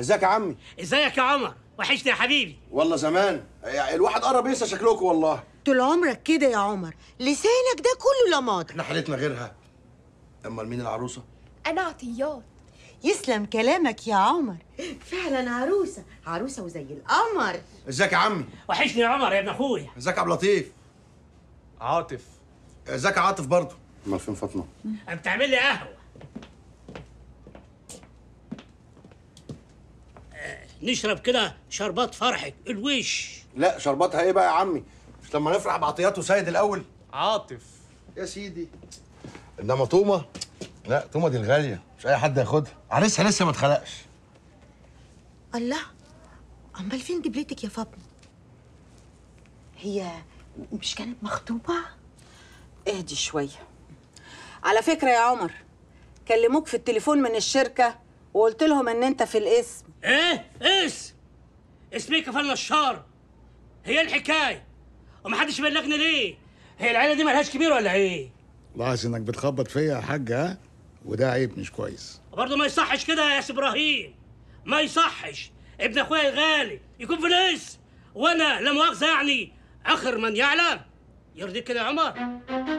ازيك يا عمي ازيك يا عمر وحشني يا حبيبي والله زمان الواحد قرب ينسى شكلكم والله طول عمرك كده يا عمر لسانك ده كله لماضي احنا حالتنا غيرها امال مين العروسه انا عطيات يسلم كلامك يا عمر فعلا عروسه عروسه وزي القمر ازيك يا عمي وحشني يا عمر يا ابن اخويا ازيك يا عبد اللطيف عاطف ازيك يا عاطف برضه امال فين فاطمه انت بتعمل لي قهوه نشرب كده شربات فرحك الوش لا شرباتها ايه بقى يا عمي مش لما نفرح بعطياته سيد الاول عاطف يا سيدي انما طومه لا طومه دي الغاليه مش اي حد ياخدها عريسها لسه ما اتخلقش الله امال فين دبلتك يا فاطمه هي مش كانت مخطوبه اهدي شويه على فكره يا عمر كلموك في التليفون من الشركه وقلت لهم ان انت في الاسم ايه اسم اسميك فن الشر هي الحكايه ومحدش بلغني ليه هي العيله دي مالهاش كبير ولا ايه لاحظ انك بتخبط فيا يا حاج ها وده عيب مش كويس برضه ما يصحش كده يا سي ابراهيم ما يصحش ابن اخويا الغالي يكون في الاسم وانا لا مؤاخذه يعني اخر من يعلم يرضيك كده يا عمر